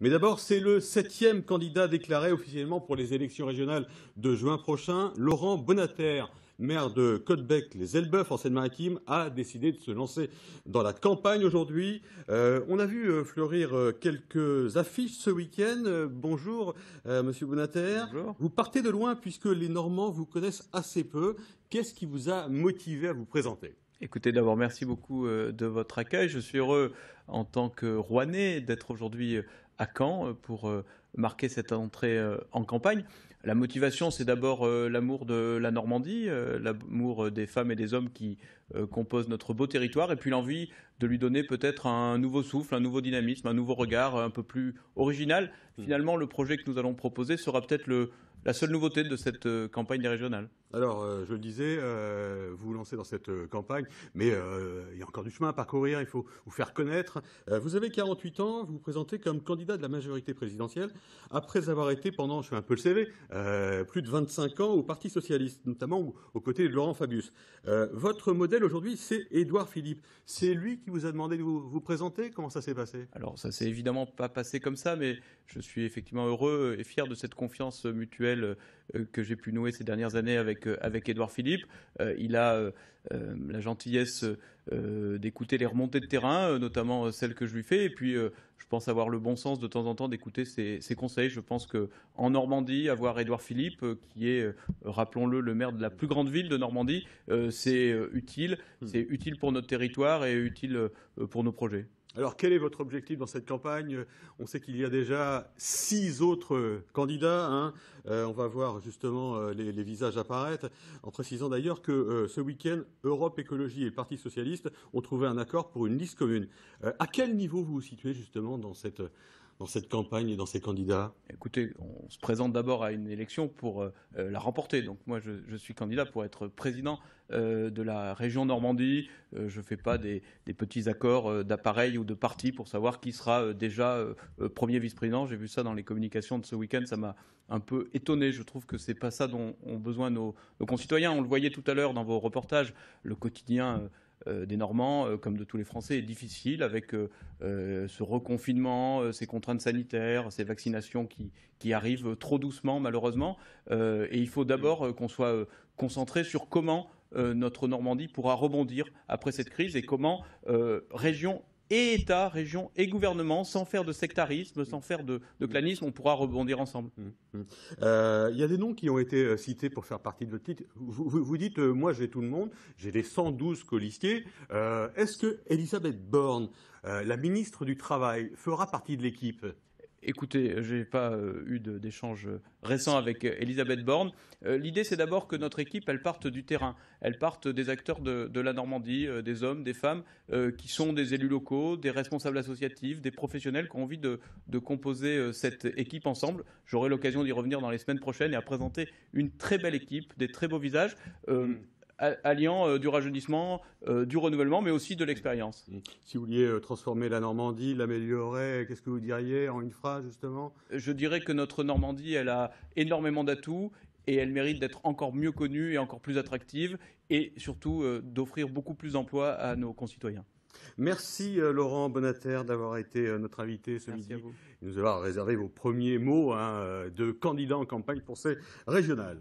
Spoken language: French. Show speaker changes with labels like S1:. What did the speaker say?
S1: Mais d'abord, c'est le septième candidat déclaré officiellement pour les élections régionales de juin prochain. Laurent Bonater, maire de Côtebec-les-Elbeufs en Seine-Maritime, a décidé de se lancer dans la campagne aujourd'hui. Euh, on a vu euh, fleurir euh, quelques affiches ce week-end. bonjour, monsieur Bonater. Bonjour. Vous partez de loin puisque les Normands vous connaissent assez peu. Qu'est-ce qui vous a motivé à vous présenter Écoutez,
S2: d'abord, merci beaucoup euh, de votre accueil. Je suis heureux, en tant que Rouennais, d'être aujourd'hui euh, à Caen euh, pour marquer cette entrée en campagne. La motivation, c'est d'abord l'amour de la Normandie, l'amour des femmes et des hommes qui composent notre beau territoire, et puis l'envie de lui donner peut-être un nouveau souffle, un nouveau dynamisme, un nouveau regard un peu plus original. Mmh. Finalement, le projet que nous allons proposer sera peut-être la seule nouveauté de cette
S1: campagne régionale. Alors, euh, je le disais, euh, vous vous lancez dans cette euh, campagne, mais il y a encore du chemin à parcourir, il faut vous faire connaître. vous avez 48 ans, vous vous présentez comme candidat de la majorité présidentielle, après avoir été pendant, je fais un peu le CV, plus de 25 ans au Parti Socialiste, notamment aux, aux côtés de Laurent Fabius. votre modèle aujourd'hui, c'est Édouard Philippe. C'est lui qui vous a demandé de vous, vous présenter Comment ça s'est passé Alors, ça s'est évidemment pas
S2: passé comme ça, mais je suis effectivement heureux et fier de cette confiance mutuelle euh, que j'ai pu nouer ces dernières années avec, euh, avec Edouard Philippe. Euh, il a la gentillesse d'écouter les remontées de terrain, notamment celles que je lui fais, et puis je pense avoir le bon sens de temps en temps d'écouter ses, conseils. Je pense qu'en Normandie, avoir Édouard Philippe, qui est, rappelons-le, le maire de la plus grande ville de Normandie, c'est utile. Hmm. C'est utile pour
S1: notre territoire et utile pour nos projets. Alors quel est votre objectif dans cette campagne On sait qu'il y a déjà six autres candidats. Hein. Euh, on va voir justement euh, les, visages apparaître, en précisant d'ailleurs que euh, ce week-end, Europe Écologie et Parti Socialiste ont trouvé un accord pour une liste commune. à quel niveau vous vous situez justement dans cette dans cette campagne et dans ces candidats Écoutez, on se présente d'abord à une élection pour euh, euh, la
S2: remporter. Donc moi, je, suis candidat pour être président euh, de la région Normandie. je ne fais pas des, petits accords d'appareil ou de parti pour savoir qui sera déjà premier vice-président. J'ai vu ça dans les communications de ce week-end. Ça m'a un peu étonné. Je trouve que c'est pas ça dont ont besoin nos, nos concitoyens. On le voyait tout à l'heure dans vos reportages, le quotidien. Euh, des Normands, euh, comme de tous les Français, est difficile avec euh, ce reconfinement, ces contraintes sanitaires, ces vaccinations qui, arrivent trop doucement, malheureusement. et il faut d'abord qu'on soit concentré sur comment notre Normandie pourra rebondir après cette crise et comment, région et État, région et gouvernement, sans faire de sectarisme, sans faire de, de mm. clanisme,
S1: on pourra rebondir ensemble. Mm. Mm. Euh, il y a des noms qui ont été euh, cités pour faire partie de votre titre. Vous, dites, euh, moi j'ai tout le monde, j'ai les 112 colistiers. Est-ce que Elisabeth Borne, la ministre du Travail, fera partie de l'équipe Écoutez, euh, je n'ai pas euh, eu d'échange euh, récent avec Elisabeth Borne.
S2: L'idée, c'est d'abord que notre équipe, elle parte du terrain. Elle parte des acteurs de, la Normandie, des hommes, des femmes, qui sont des élus locaux, des responsables associatifs, des professionnels qui ont envie de, composer cette équipe ensemble. J'aurai l'occasion d'y revenir dans les semaines prochaines et à présenter une très belle équipe, des très beaux visages alliant euh, du rajeunissement, euh, du renouvellement,
S1: mais aussi de l'expérience. Mm. Si vous vouliez euh, transformer la Normandie, l'améliorer, qu'est-ce que vous diriez en une phrase, justement
S2: Je dirais que notre Normandie, elle a énormément d'atouts et elle mérite d'être encore mieux connue et encore plus attractive et surtout d'offrir beaucoup plus d'emplois à
S1: nos concitoyens. Merci Laurent Bonater d'avoir été notre invité ce Merci midi. À vous. nous avoir réservé vos premiers mots hein, de candidat en campagne pour ces régionales.